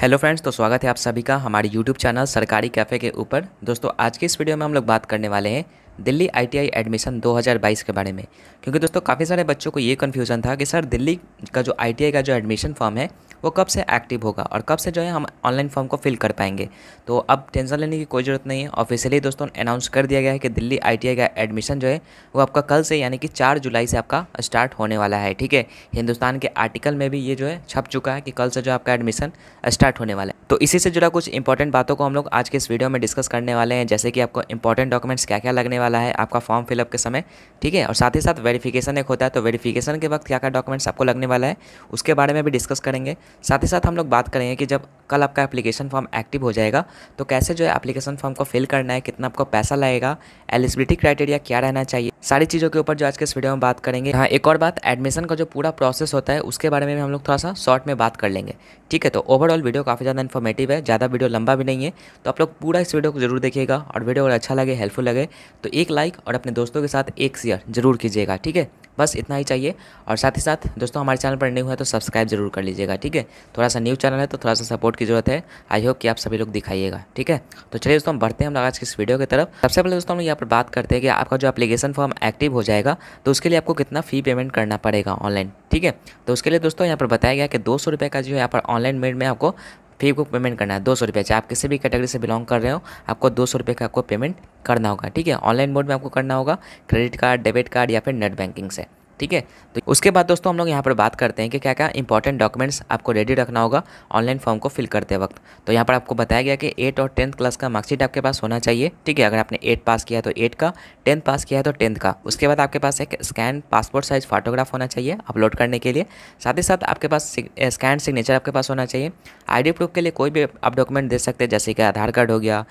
hello friends तो स्वागत है आप सभी का हमारे यूट्यूब चैनल सरकारी कैफ़े के ऊपर दोस्तों आज के इस वीडियो में हम लोग बात करने वाले हैं दिल्ली आईटीआई एडमिशन 2022 के बारे में क्योंकि दोस्तों काफ़ी सारे बच्चों को ये कन्फ्यूज़न था कि सर दिल्ली का जो आईटीआई का जो एडमिशन फॉर्म है वो कब से एक्टिव होगा और कब से जो है हम ऑनलाइन फॉर्म को फिल कर पाएंगे तो अब टेंशन लेने की कोई ज़रूरत नहीं है ऑफिशियली दोस्तों अनाउंस कर दिया गया है कि दिल्ली आई का एडमिशन जो है वो आपका कल से यानी कि चार जुलाई से आपका स्टार्ट होने वाला है ठीक है हिंदुस्तान के आर्टिकल में भी ये जो है छप चुका है कि कल से जो आपका एडमिशन स्टार्ट होने वाला है तो इसी से जुड़ा कुछ इंपॉर्टेंट बातों को हम लोग आज के इस वीडियो में डिस्कस करने वाले हैं जैसे कि आपको इंपॉर्टेंट डॉक्यूमेंट्स क्या क्या लगने वाले वाला है आपका फॉर्म फिलअप के समय ठीक है और साथ ही साथ वेरिफिकेशन एक होता है तो वेरिफिकेशन के वक्त क्या क्या डॉक्यूमेंट्स आपको लगने वाला है उसके बारे में भी डिस्कस करेंगे साथ ही साथ हम लोग बात करेंगे कि जब कल आपका एप्लीकेशन फॉर्म एक्टिव हो जाएगा तो कैसे जो है एप्लीकेशन फॉर्म को फिल करना है कितना आपको पैसा लगेगा एलिजिबिलिटी क्राइटेरिया क्या रहना चाहिए सारी चीज़ों के ऊपर जो आज के इस वीडियो में बात करेंगे हाँ एक और बात एडमिशन का जो पूरा प्रोसेस होता है उसके बारे में हम लोग थोड़ा सा शॉर्ट में बात कर लेंगे ठीक है तो ओवरऑल वीडियो काफ़ी ज़्यादा इन्फॉर्मेटिव है ज़्यादा वीडियो लंबा भी नहीं है तो आप लोग पूरा इस वीडियो को जरूर देखिएगा और वीडियो अगर अच्छा लगे हेल्पफुल लगे तो एक लाइक और अपने दोस्तों के साथ एक शेयर जरूर कीजिएगा ठीक है बस इतना ही चाहिए और साथ ही साथ दोस्तों हमारे चैनल पर न्यू है तो सब्सक्राइब जरूर कर लीजिएगा ठीक है थोड़ा सा न्यू चैनल है तो थोड़ा सा सपोर्ट की जरूरत है आई होप कि आप सभी लोग दिखाइएगा ठीक है तो चलिए दोस्तों हम बढ़ते हैं हम लोग आज इस वीडियो की तरफ सबसे पहले दोस्तों हम यहाँ पर बात करते हैं कि आपका जो अपलीकेशन फॉर्म एक्टिव हो जाएगा तो उसके लिए आपको कितना फ़ी पेमेंट करना पड़ेगा ऑनलाइन ठीक है तो उसके लिए दोस्तों यहाँ पर बताया गया कि दो का जो है यहाँ पर ऑनलाइन मेड में आपको फी को पेमेंट करना है दो सौ रुपये चाहे आप किसी भी कैटेगरी से बिलोंग कर रहे हो आपको दो सौ रुपये का आपको पेमेंट करना होगा ठीक है ऑनलाइन मोड में आपको करना होगा क्रेडिट कार्ड डेबिट कार्ड या फिर नेट बैंकिंग से ठीक है तो उसके बाद दोस्तों हम लोग यहाँ पर बात करते हैं कि क्या क्या इंपॉर्टेंट डॉक्यूमेंट्स आपको रेडी रखना होगा ऑनलाइन फॉर्म को फिल करते वक्त तो यहाँ पर आपको बताया गया कि एट और टेंथ क्लास का मार्कशीट आपके पास होना चाहिए ठीक है अगर आपने एट पास किया तो एट का टेंथ पास किया तो टेंथ का उसके बाद आपके पास एक स्कैन पासपोर्ट साइज़ फोटोग्राफ होना चाहिए अपलोड करने के लिए साथ ही साथ आपके पास स्कैन सिग्नेचर आपके पास होना चाहिए आई प्रूफ के लिए कोई भी आप डॉक्यूमेंट दे सकते हैं जैसे कि आधार कार्ड हो गया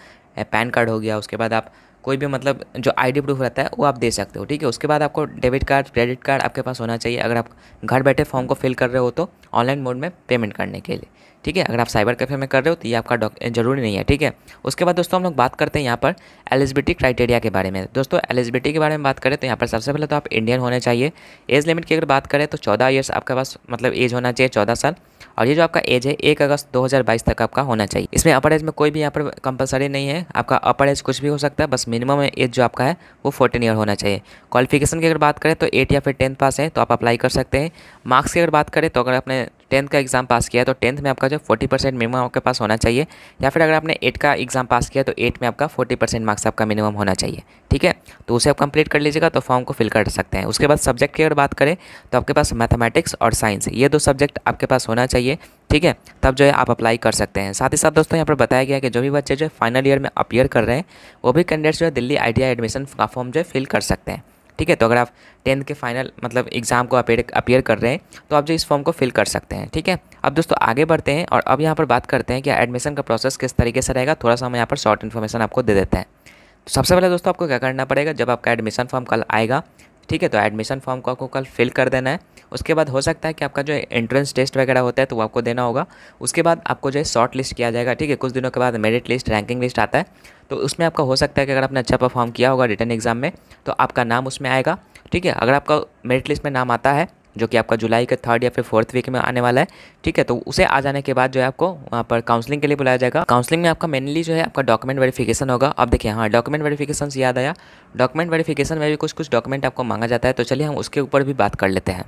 पैन कार्ड हो गया उसके बाद आप कोई भी मतलब जो आईडी प्रूफ रहता है वो आप दे सकते हो ठीक है उसके बाद आपको डेबिट कार्ड क्रेडिट कार्ड आपके पास होना चाहिए अगर आप घर बैठे फॉर्म को फिल कर रहे हो तो ऑनलाइन मोड में पेमेंट करने के लिए ठीक है अगर आप साइबर कैफे में कर रहे हो तो ये आपका जरूरी नहीं है ठीक है उसके बाद दोस्तों हम लोग बात करते हैं यहाँ पर एलिजिबिलिटी क्राइटेरिया के बारे में दोस्तों एलिजिबिलिटी के बारे में बात करें तो यहाँ पर सबसे पहले तो आप इंडियन होने चाहिए एज लिमिट की अगर बात करें तो चौदह ईयर्स आपके पास मतलब एज होना चाहिए चौदह साल और ये जो आपका एज है एक अगस्त 2022 तक आपका होना चाहिए इसमें अपर एज में कोई भी यहाँ पर कंपलसरी नहीं है आपका अपर एज कुछ भी हो सकता है बस मिनिमम एज जो आपका है वो फोर्टीन ईयर होना चाहिए क्वालिफिकेशन की अगर बात करें तो एट या फिर टेंथ पास है तो आप अप्लाई कर सकते हैं मार्क्स की अगर बात करें तो अगर आपने टेंथ का एग्ज़ाम पास किया है तो टेंथ में आपका जो फोर्टी परसेंट मिनिमम आपके पास होना चाहिए या फिर अगर आपने एट का एग्ज़ाम पास किया तो एट में आपका फोर्टी परसेंट मार्क्स आपका मिनिमम होना चाहिए ठीक है तो उसे आप कंप्लीट कर लीजिएगा तो फॉर्म को फिल कर सकते हैं उसके बाद सब्जेक्ट की अगर बात करें तो आपके पास मैथमेटिक्स और साइंस ये दो सब्जेक्ट आपके पास होना चाहिए ठीक है तब जो है आप अप्लाई कर सकते हैं साथ ही साथ दोस्तों यहाँ पर बताया गया कि जो भी बच्चे जो फाइनल ईयर में अपियर कर रहे हैं वो भी कैंडिडेट्स जो है दिल्ली आई एडमिशन का फॉर्म जो है फिल कर सकते हैं ठीक है तो अगर आप टेंथ के फाइनल मतलब एग्ज़ाम को अपेयर अपेयर कर रहे हैं तो आप जो इस फॉर्म को फिल कर सकते हैं ठीक है अब दोस्तों आगे बढ़ते हैं और अब यहाँ पर बात करते हैं कि एडमिशन का प्रोसेस किस तरीके से रहेगा थोड़ा सा हम यहाँ पर शॉर्ट इन्फॉर्मेशन आपको दे देते हैं तो सबसे पहले दोस्तों आपको क्या करना पड़ेगा जब आपका एडमिशन फॉर्म कल आएगा ठीक है तो एडमिशन फॉर्म को आपको कल फिल कर देना है उसके बाद हो सकता है कि आपका जो एंट्रेंस टेस्ट वगैरह होता है तो वो आपको देना होगा उसके बाद आपको जो है शॉर्ट लिस्ट किया जाएगा ठीक है कुछ दिनों के बाद मेरिट लिस्ट रैंकिंग लिस्ट आता है तो उसमें आपका हो सकता है कि अगर आपने अच्छा परफॉर्म किया होगा रिटर्न एग्ज़ाम में तो आपका नाम उसमें आएगा ठीक है अगर आपका मेरिट लिस्ट में नाम आता है जो कि आपका जुलाई के थर्ड या फिर फोर्थ वीक में आने वाला है ठीक है तो उसे आ जाने के बाद जो है आपको वहाँ पर काउंसलिंग के लिए बुलाया जाएगा काउंसलिंग में आपका मेनली जो है आपका डॉक्यूमेंट वेरिफिकेशन होगा अब देखिए हाँ डॉक्यूमेंट वेरिफिकेशन से याद आया डॉक्यूमेंट वेरिफिकेशन में भी कुछ कुछ डॉक्यूमेंट आपको मांगा जाता है तो चलिए हम उसके ऊपर भी बात कर लेते हैं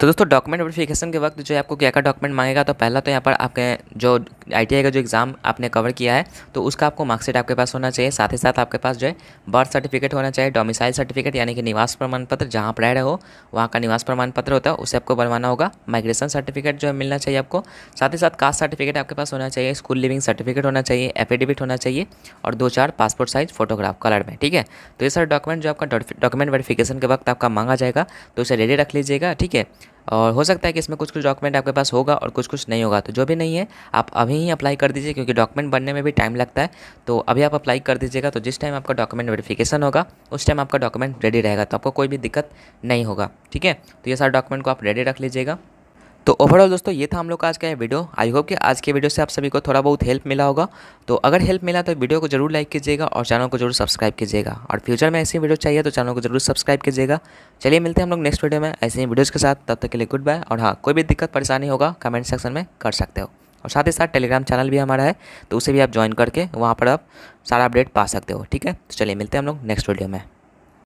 तो दोस्तों डॉक्यूमेंट वेरिफिकेशन के वक्त जो है आपको क्या क्या डॉक्यूमेंट मांगेगा तो पहला तो यहाँ पर आपके जो आई का जो एग्ज़ाम आपने कवर किया है तो उसका आपको मार्कशीट आपके पास होना चाहिए साथ ही साथ आपके पास जो है बर्थ सर्टिफिकेट होना चाहिए डोमिसाइल सर्टिफिकेट यानी कि निवास प्रमाण पत्र जहाँ पर रह रहे हो वहाँ का निवास प्रमाण पत्र होता है उसे आपको बनवाना होगा माइग्रेशन सर्टिफिकेट जो है मिलना चाहिए आपको साथ ही साथ कास्ट सर्टिफिकेट आपके पास होना चाहिए स्कूल लिविंग सर्टिफिकेट होना चाहिए एफिडेविट होना चाहिए और दो चार पासपोर्ट साइज़ फोटोग्राफ कलर में ठीक है तो ये सारे डॉक्यूमेंट जो आपका डॉक्यूमेंट वेरिफिकेशन के वक्त आपका मांगा जाएगा तो उसे रेडी रख लीजिएगा ठीक है और हो सकता है कि इसमें कुछ कुछ डॉक्यूमेंट आपके पास होगा और कुछ कुछ नहीं होगा तो जो भी नहीं है आप अभी ही अप्लाई कर दीजिए क्योंकि डॉक्यूमेंट बनने में भी टाइम लगता है तो अभी आप अप्लाई कर दीजिएगा तो जिस टाइम आपका डॉक्यूमेंट वेरिफिकेशन होगा उस टाइम आपका डॉक्यूमेंट रेडी रहेगा तो आपको कोई भी दिक्कत नहीं होगा ठीक है तो ये सारे डॉक्यूमेंट को आप रेडी रख लीजिएगा तो ओवरऑल दोस्तों ये था हम लोग का आज का वीडियो आई होप कि आज के वीडियो से आप सभी को थोड़ा बहुत हेल्प मिला होगा तो अगर हेल्प मिला तो वीडियो को जरूर लाइक कीजिएगा और चैनल को जरूर सब्सक्राइब कीजिएगा और फ्यूचर में ऐसी वीडियो चाहिए तो चैनल को जरूर सब्सक्राइब कीजिएगा चलिए मिलते हैं हम लोग नेक्स्ट वीडियो में ऐसे ही वीडियोज़ के साथ तब तक के लिए गुड बाय और हाँ कोई भी दिक्कत परेशानी होगा कमेंट सेक्शन में कर सकते हो और साथ ही साथ टेलीग्राम चैनल भी हमारा है तो उसे भी आप ज्वाइन करके वहाँ पर आप सारा अपडेट पा सकते हो ठीक है तो चलिए मिलते हैं हम लोग नेक्स्ट वीडियो में